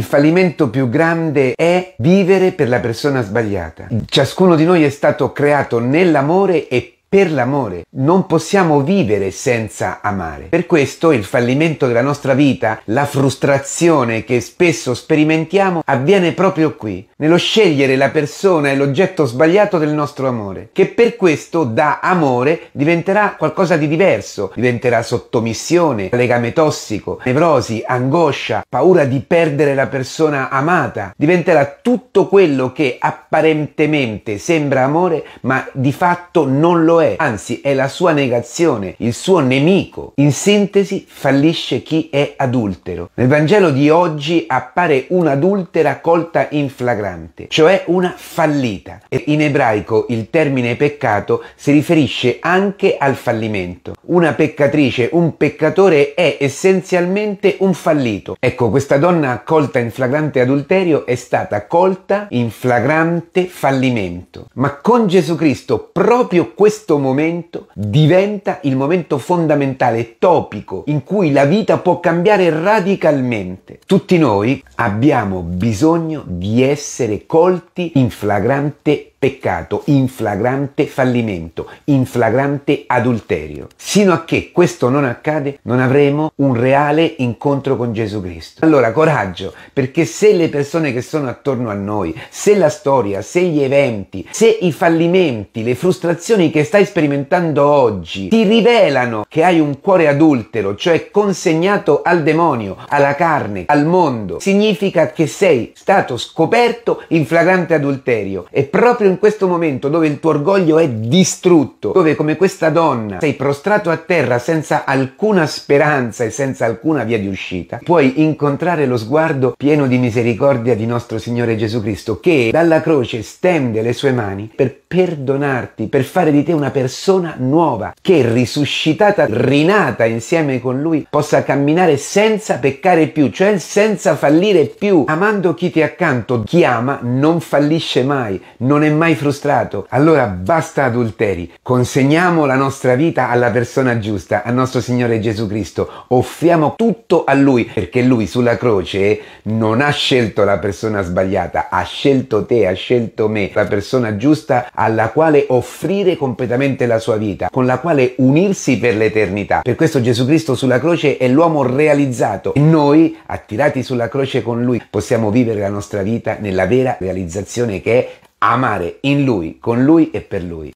Il fallimento più grande è vivere per la persona sbagliata. Ciascuno di noi è stato creato nell'amore e per l'amore. Non possiamo vivere senza amare. Per questo il fallimento della nostra vita, la frustrazione che spesso sperimentiamo, avviene proprio qui, nello scegliere la persona e l'oggetto sbagliato del nostro amore, che per questo da amore diventerà qualcosa di diverso, diventerà sottomissione, legame tossico, nevrosi, angoscia, paura di perdere la persona amata, diventerà tutto quello che apparentemente sembra amore, ma di fatto non lo è è, anzi è la sua negazione, il suo nemico. In sintesi fallisce chi è adultero. Nel Vangelo di oggi appare un'adultera colta in flagrante, cioè una fallita. E in ebraico il termine peccato si riferisce anche al fallimento. Una peccatrice, un peccatore è essenzialmente un fallito. Ecco, questa donna colta in flagrante adulterio è stata colta in flagrante fallimento. Ma con Gesù Cristo proprio questo questo momento diventa il momento fondamentale, topico, in cui la vita può cambiare radicalmente. Tutti noi abbiamo bisogno di essere colti in flagrante peccato, in flagrante fallimento, in flagrante adulterio. Sino a che questo non accade, non avremo un reale incontro con Gesù Cristo. Allora coraggio, perché se le persone che sono attorno a noi, se la storia, se gli eventi, se i fallimenti, le frustrazioni che stai sperimentando oggi ti rivelano che hai un cuore adultero, cioè consegnato al demonio, alla carne, al mondo, significa che sei stato scoperto in flagrante adulterio e proprio in questo momento dove il tuo orgoglio è distrutto, dove come questa donna sei prostrato a terra senza alcuna speranza e senza alcuna via di uscita, puoi incontrare lo sguardo pieno di misericordia di nostro Signore Gesù Cristo che dalla croce stende le sue mani per perdonarti, per fare di te una persona nuova che risuscitata, rinata insieme con lui possa camminare senza peccare più, cioè senza fallire più, amando chi ti è accanto, chi ama non fallisce mai, non è mai mai frustrato. Allora basta adulteri, consegniamo la nostra vita alla persona giusta, al nostro Signore Gesù Cristo, offriamo tutto a Lui, perché Lui sulla croce non ha scelto la persona sbagliata, ha scelto te, ha scelto me, la persona giusta alla quale offrire completamente la sua vita, con la quale unirsi per l'eternità. Per questo Gesù Cristo sulla croce è l'uomo realizzato e noi, attirati sulla croce con Lui, possiamo vivere la nostra vita nella vera realizzazione che è amare in Lui, con Lui e per Lui.